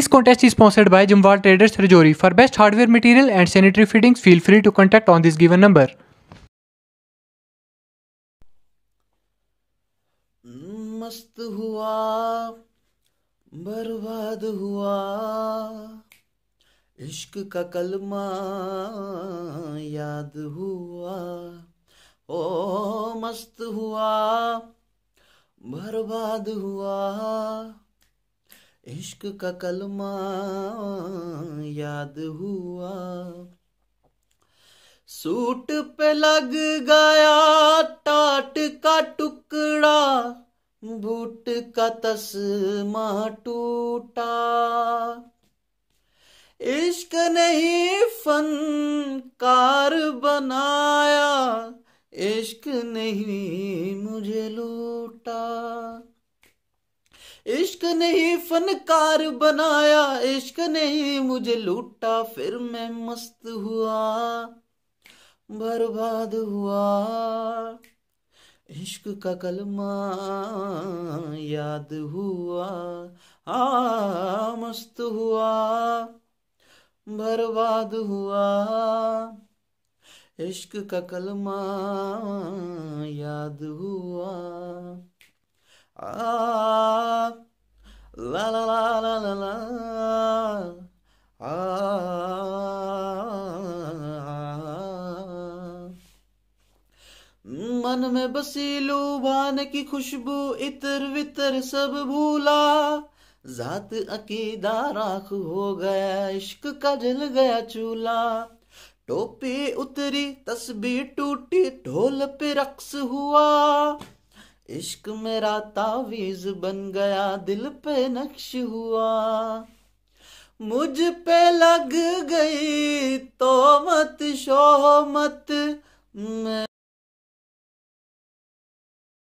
This contest is sponsored by Jumwal Traders Rajouri. For best hardware material and sanitary fittings, feel free to contact on this given number. मस्त हुआ बर्बाद हुआ इश्क का कलमा याद हुआ ओ मस्त हुआ बर्बाद हुआ इश्क का कलमा याद हुआ सूट पे लग गया टाट का टुकड़ा बूट का तस्मा टूटा इश्क नहीं फन कार बनाया इश्क नहीं मुझे लूटा इश्क ने ही फनकार बनाया इश्क ने ही मुझे लूटा फिर मैं मस्त हुआ बर्बाद हुआ इश्क का कलमा याद हुआ आ मस्त हुआ बर्बाद हुआ इश्क का कलमा याद हुआ आ मन में बसी लूबान की खुशबू इतर वितर सब भूला जात अकीदा राख हो गया इश्क का जल गया चूल्हा टोपी उतरी तस्बीर टूटी ढोल पे रक्स हुआ इश्क मेरा तावीज बन गया दिल पे नक्श हुआ मुझ पे लग गई तो मत शो मत मैं